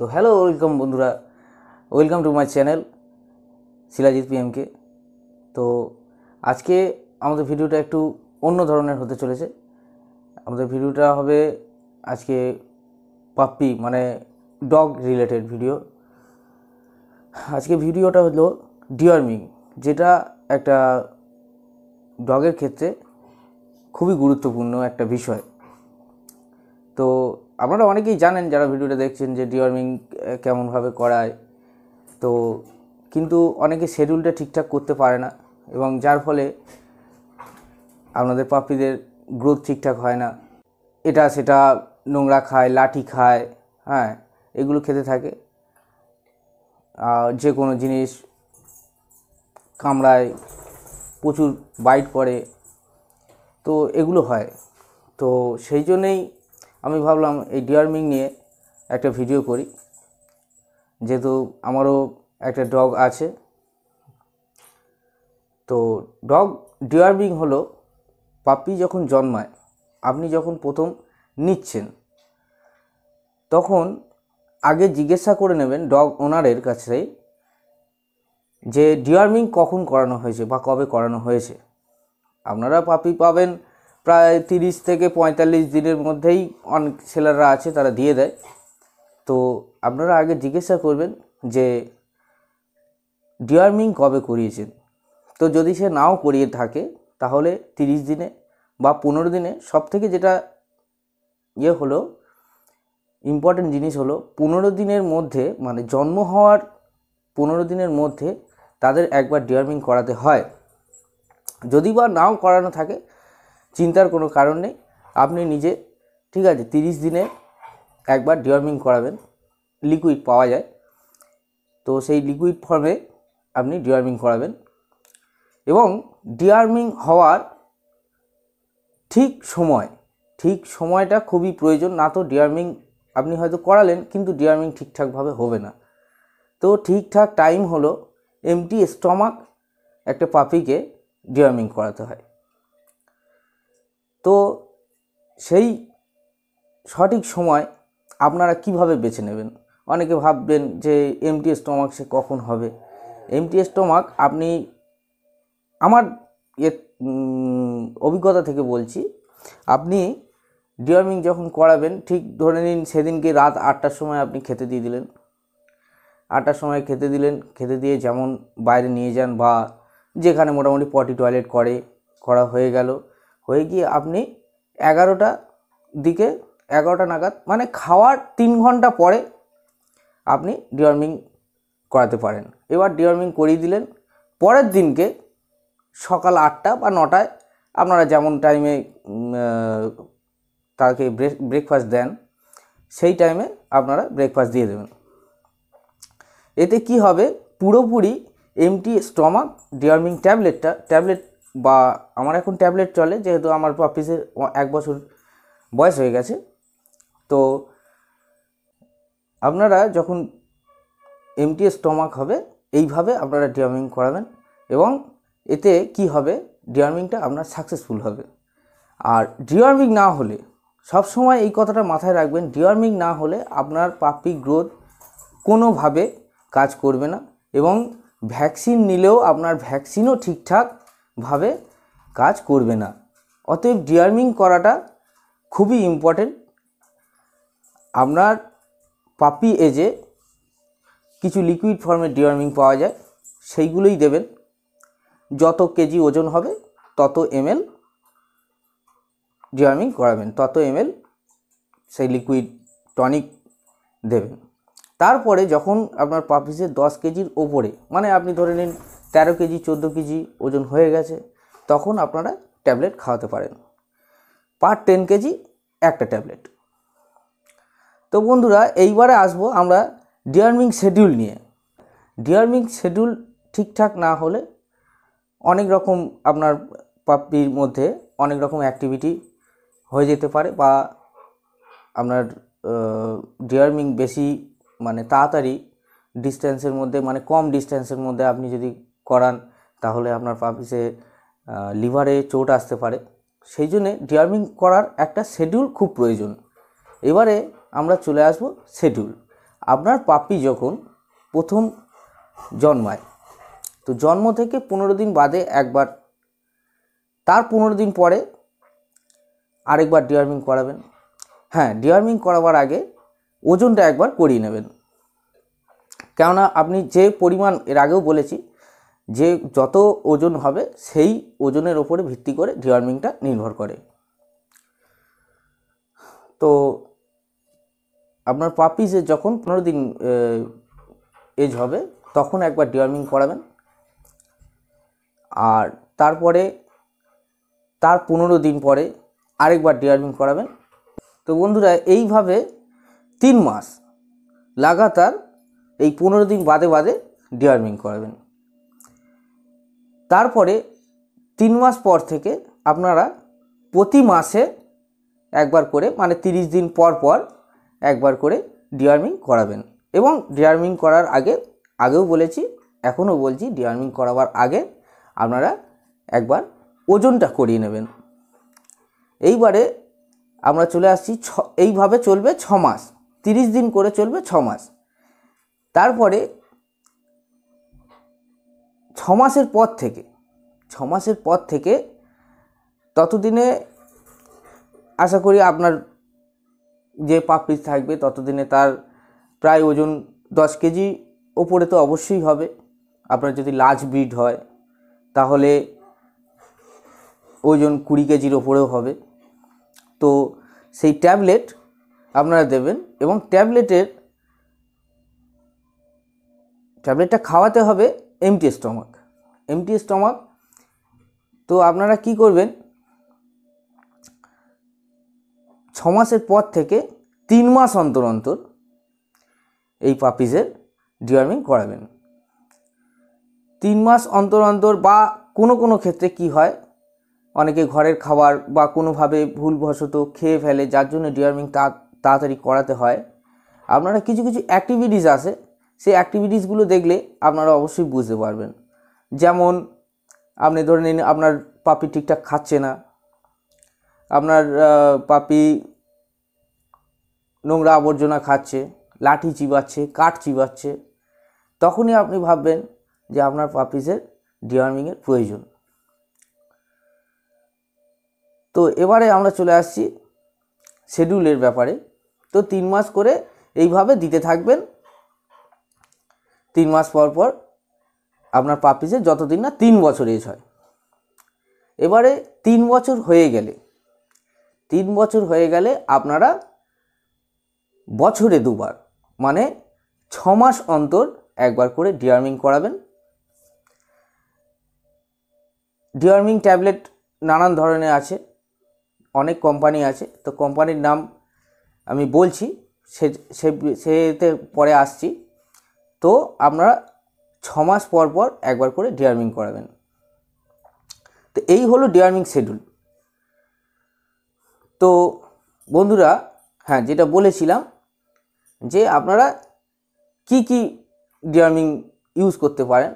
তো hello welcome বন্ধুরা welcome to my channel Shilajit PMK তো আজকে আমাদের ভিডিওটা একটু অন্য ধরনের হতে চলেছে আমাদের ভিডিওটা হবে আজকে পাপ্পি মানে ডগ রিলেটেড ভিডিও আজকে ভিডিওটা হলো ডিওয়ার্মিং যেটা একটা ডগের ক্ষেত্রে খুবই গুরুত্বপূর্ণ একটা বিষয় তো আপনারা অনেকেই জানেন যারা ভিডিওটা দেখছেন যে ডিওয়ার্মিং কেমনভাবে করায় তো কিন্তু অনেকে শেডিউলটা ঠিকঠাক করতে পারে না এবং যার ফলে আপনাদের পাপ্পিদের গ্রোথ ঠিকঠাক হয় না এটা সেটা নোংরা খায় লাঠি খায় হ্যাঁ এগুলো খেতে থাকে যে কোনো জিনিস কামড়ায় প্রচুর বাইট করে তো এগুলো হয় তো সেই জন্যেই আমি ভাবলাম এই ডিয়ারমিং নিয়ে একটা ভিডিও করি যেহেতু আমারও একটা ডগ আছে তো ডগ ডিয়ারমিং হলো পাপি যখন জন্মায় আপনি যখন প্রথম নিচ্ছেন তখন আগে জিজ্ঞাসা করে নেবেন ডগ ওনারের কাছে যে ডিয়ারমিং কখন করানো হয়েছে বা কবে করানো হয়েছে আপনারা পাপি পাবেন প্রায় তিরিশ থেকে পঁয়তাল্লিশ দিনের মধ্যেই অনেক সেলাররা আছে তারা দিয়ে দেয় তো আপনারা আগে জিজ্ঞাসা করবেন যে ডিওয়ার্মিং কবে করিয়েছেন তো যদি সে নাও করিয়ে থাকে তাহলে তিরিশ দিনে বা পনেরো দিনে সব থেকে যেটা ইয়ে হলো ইম্পর্টেন্ট জিনিস হলো পনেরো দিনের মধ্যে মানে জন্ম হওয়ার পনেরো দিনের মধ্যে তাদের একবার ডিওয়ার্মিং করাতে হয় যদি বা নাও করানো থাকে চিন্তার কোনো কারণ নেই আপনি নিজে ঠিক আছে তিরিশ দিনে একবার ডিওয়ার্মিং করাবেন লিকুইড পাওয়া যায় তো সেই লিকুইড ফর্মে আপনি ডিওয়ার্মিং করাবেন এবং ডিওয়ার্মিং হওয়ার ঠিক সময় ঠিক সময়টা খুবই প্রয়োজন না তো ডিওয়ার্মিং আপনি হয়তো করালেন কিন্তু ডিওয়ার্মিং ঠিকঠাকভাবে হবে না তো ঠিকঠাক টাইম হলো এমটি স্টমাক একটা পাপিকে ডিওয়ার্মিং করাতে হয় তো সেই সঠিক সময় আপনারা কিভাবে বেছে নেবেন অনেকে ভাববেন যে এমটি স্টমাক সে কখন হবে এমটি স্টমাক আপনি আমার এর অভিজ্ঞতা থেকে বলছি আপনি ডিওয়ার্মিং যখন করাবেন ঠিক ধরে নিন সেদিনকে রাত আটটার সময় আপনি খেতে দিয়ে দিলেন আটটার সময় খেতে দিলেন খেতে দিয়ে যেমন বাইরে নিয়ে যান বা যেখানে মোটামুটি পটি টয়লেট করে করা হয়ে গেল হয়ে গিয়ে আপনি এগারোটা দিকে এগারোটা নাগাদ মানে খাওয়ার তিন ঘন্টা পরে আপনি ডিওয়ার্মিং করাতে পারেন এবার ডিওয়ার্মিং করিয়ে দিলেন পরের দিনকে সকাল আটটা বা নটায় আপনারা যেমন টাইমে তাকে ব্রেকফাস্ট দেন সেই টাইমে আপনারা ব্রেকফাস্ট দিয়ে দেবেন এতে কি হবে পুরোপুরি এমটি স্টমাক ডিওয়ার্মিং ট্যাবলেটটা ট্যাবলেট বা আমার এখন ট্যাবলেট চলে যেহেতু আমার অফিসের এক বছর বয়স হয়ে গেছে তো আপনারা যখন এমটি স্টমাক হবে এইভাবে আপনারা ডিয়ার্মিং করাবেন এবং এতে কি হবে ডিয়ার্মিংটা আপনার সাকসেসফুল হবে আর ডিয়ার্মিং না হলে সব সময় এই কথাটা মাথায় রাখবেন ডিয়ার্মিং না হলে আপনার পাপি গ্রোথ কোনোভাবে কাজ করবে না এবং ভ্যাকসিন নিলেও আপনার ভ্যাকসিনও ঠিকঠাক ভাবে কাজ করবে না অতএব ডিয়ার্মিং করাটা খুবই ইম্পর্টেন্ট আপনার পাপি এজে কিছু লিকুইড ফর্মে ডিওয়ার্মিং পাওয়া যায় সেইগুলোই দেবেন যত কেজি ওজন হবে তত এমএল ডিয়ার্মিং করাবেন তত এমএল সেই লিকুইড টনিক দেবেন তারপরে যখন আপনার পাপিসের দশ কেজির ওপরে মানে আপনি ধরে নিন তেরো কেজি চোদ্দো কেজি ওজন হয়ে গেছে তখন আপনারা ট্যাবলেট খাওয়াতে পারেন পার টেন কেজি একটা ট্যাবলেট তো বন্ধুরা এইবারে আসবো আমরা ডিয়ার্মিং শেডিউল নিয়ে ডিয়ার্মিং শেডিউল ঠিকঠাক না হলে অনেক রকম আপনার পাপির মধ্যে অনেক রকম অ্যাক্টিভিটি হয়ে যেতে পারে বা আপনার ডিয়ার্মিং বেশি মানে তাড়াতাড়ি ডিস্ট্যান্সের মধ্যে মানে কম ডিস্ট্যান্সের মধ্যে আপনি যদি করান তাহলে আপনার পাপিসে লিভারে চোট আসতে পারে সেই জন্যে ডিয়ার্মিং করার একটা শেডিউল খুব প্রয়োজন এবারে আমরা চলে আসব শেডিউল আপনার পাপি যখন প্রথম জন্মায় তো জন্ম থেকে পনেরো দিন বাদে একবার তার পনেরো দিন পরে আরেকবার ডিয়ার্মিং করাবেন হ্যাঁ ডিয়ার্মিং করাবার আগে ওজনটা একবার করিয়ে নেবেন কেননা আপনি যে পরিমাণ এর আগেও বলেছি যে যত ওজন হবে সেই ওজনের ওপরে ভিত্তি করে ডিওয়ার্মিংটা নির্ভর করে তো আপনার পাপিজের যখন পনেরো দিন এজ হবে তখন একবার ডিওয়ার্মিং করাবেন আর তারপরে তার পনেরো দিন পরে আরেকবার ডিওয়ার্মিং করাবেন তো বন্ধুরা এইভাবে তিন মাস লাগাতার এই পনেরো দিন বাদে বাদে ডিওয়ার্মিং করাবেন তারপরে তিন মাস পর থেকে আপনারা প্রতি মাসে একবার করে মানে তিরিশ দিন পর পর একবার করে ডিওয়ার্মিং করাবেন এবং ডিয়ার্মিং করার আগে আগেও বলেছি এখনও বলছি ডিওয়ার্মিং করাবার আগে আপনারা একবার ওজনটা করিয়ে নেবেন এইবারে আমরা চলে আসছি ছ এইভাবে চলবে ছ মাস তিরিশ দিন করে চলবে ছ মাস তারপরে ছমাসের পর থেকে ছমাসের পর থেকে ততদিনে আশা করি আপনার যে পাপড়ি থাকবে ততদিনে তার প্রায় ওজন দশ কেজি ওপরে তো অবশ্যই হবে আপনার যদি লার্জ ব্রিড হয় তাহলে ওজন কুড়ি কেজির ওপরেও হবে তো সেই ট্যাবলেট আপনারা দেবেন এবং ট্যাবলেটের ট্যাবলেটটা খাওয়াতে হবে এমটি স্টমাক এমটি স্টমাক তো আপনারা কি করবেন ছ মাসের পর থেকে তিন মাস অন্তর অন্তর এই পাপিজের ডিওয়ার্মিং করাবেন তিন মাস অন্তর অন্তর বা কোনো কোনো ক্ষেত্রে কি হয় অনেকে ঘরের খাবার বা কোনোভাবে ভুলবশত খেয়ে ফেলে যার জন্য ডিওয়ার্মিং তাড়াতাড়ি করাতে হয় আপনারা কিছু কিছু অ্যাক্টিভিটিস আছে সেই অ্যাক্টিভিটিসগুলো দেখলে আপনারা অবশ্যই বুঝতে পারবেন যেমন আপনি ধরে নিন আপনার পাপি ঠিকঠাক খাচ্ছে না আপনার পাপি নোংরা আবর্জনা খাচ্ছে লাঠি চিবাচ্ছে কাঠ চিবাচ্ছে তখনই আপনি ভাববেন যে আপনার পাপিসের ডিওয়ার্মিংয়ের প্রয়োজন তো এবারে আমরা চলে আসছি শেডিউলের ব্যাপারে তো তিন মাস করে এইভাবে দিতে থাকবেন তিন মাস পর পর আপনার পাপিজে যতদিন না তিন বছর এজ হয় এবারে তিন বছর হয়ে গেলে তিন বছর হয়ে গেলে আপনারা বছরে দুবার মানে ছ মাস অন্তর একবার করে ডিয়ার্মিং করাবেন ডিওয়ার্মিং ট্যাবলেট নানান ধরনের আছে অনেক কোম্পানি আছে তো কোম্পানির নাম আমি বলছি সে সেতে পরে আসছি তো আপনারা ছমাস পর পর একবার করে ডিয়ার্মিং করাবেন তো এই হলো ডিয়ার্মিং শিডিউল তো বন্ধুরা হ্যাঁ যেটা বলেছিলাম যে আপনারা কি কি ডিয়ার্মিং ইউজ করতে পারেন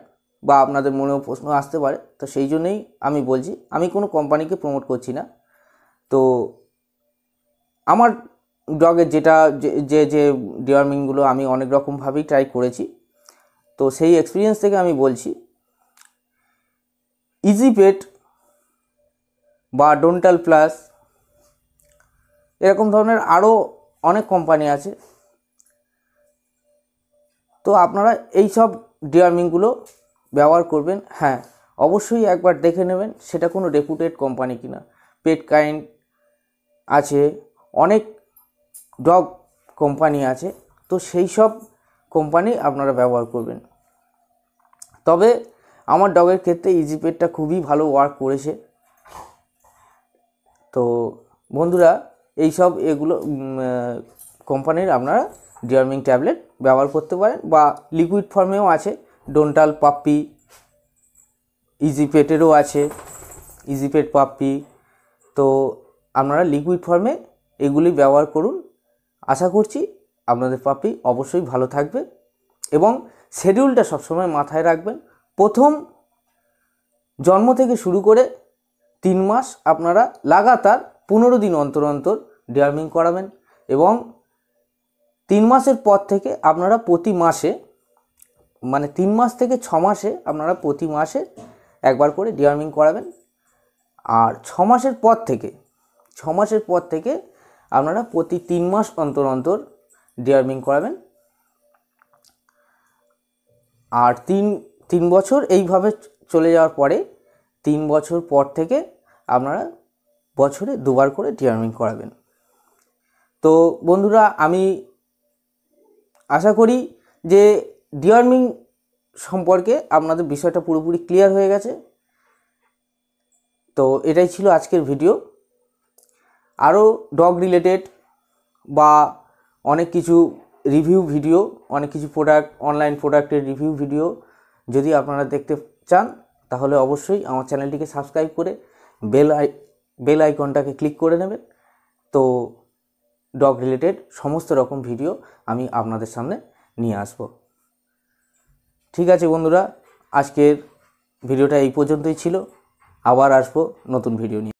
বা আপনাদের মনেও প্রশ্ন আসতে পারে তো সেই জন্যই আমি বলছি আমি কোনো কোম্পানিকে প্রমোট করছি না তো আমার ডগের যেটা যে যে ডিয়ারমিংগুলো আমি অনেক রকমভাবেই ট্রাই করেছি তো সেই এক্সপিরিয়েন্স থেকে আমি বলছি ইজি পেট বা ডোন্টাল প্লাস এরকম ধরনের আরও অনেক কোম্পানি আছে তো আপনারা এই সব ডিয়ারমিংগুলো ব্যবহার করবেন হ্যাঁ অবশ্যই একবার দেখে নেবেন সেটা কোনো রেপুটেড কোম্পানি কিনা পেট কাইন্ড আছে অনেক ডগ কোম্পানি আছে তো সেই সব কোম্পানি আপনারা ব্যবহার করবেন তবে আমার ডগের ক্ষেত্রে ইজিপেডটা খুবই ভালো ওয়ার্ক করেছে তো বন্ধুরা এই সব এগুলো কোম্পানির আপনারা ডিওয়ার্মিং ট্যাবলেট ব্যবহার করতে পারেন বা লিকুইড ফর্মেও আছে ডোন্টাল পাপ্পি ইজিপেটেরও আছে ইজিপেট পাপ্পি তো আপনারা লিকুইড ফর্মে এগুলি ব্যবহার করুন আশা করছি আপনাদের পাপি অবশ্যই ভালো থাকবে এবং শেডিউলটা সবসময় মাথায় রাখবেন প্রথম জন্ম থেকে শুরু করে তিন মাস আপনারা লাগাতার পনেরো দিন অন্তর অন্তর ডিয়ার্মিং করাবেন এবং তিন মাসের পর থেকে আপনারা প্রতি মাসে মানে তিন মাস থেকে ছ মাসে আপনারা প্রতি মাসে একবার করে ডিয়ার্মিং করাবেন আর ছ মাসের পর থেকে ছ মাসের পর থেকে আপনারা প্রতি তিন মাস অন্তর অন্তর ডিয়ার্মিং করাবেন আর তিন তিন বছর এইভাবে চলে যাওয়ার পরে তিন বছর পর থেকে আপনারা বছরে দুবার করে ডিয়ার্মিং করাবেন তো বন্ধুরা আমি আশা করি যে ডিয়ার্মিং সম্পর্কে আপনাদের বিষয়টা পুরোপুরি ক্লিয়ার হয়ে গেছে তো এটাই ছিল আজকের ভিডিও আরও ডগ রিলেটেড বা অনেক কিছু রিভিউ ভিডিও অনেক কিছু প্রোডাক্ট অনলাইন প্রোডাক্টের রিভিউ ভিডিও যদি আপনারা দেখতে চান তাহলে অবশ্যই আমার চ্যানেলটিকে সাবস্ক্রাইব করে বেল আই বেল আইকনটাকে ক্লিক করে নেবেন তো ডগ রিলেটেড সমস্ত রকম ভিডিও আমি আপনাদের সামনে নিয়ে আসব ঠিক আছে বন্ধুরা আজকের ভিডিওটা এই পর্যন্তই ছিল আবার আসবো নতুন ভিডিও নিয়ে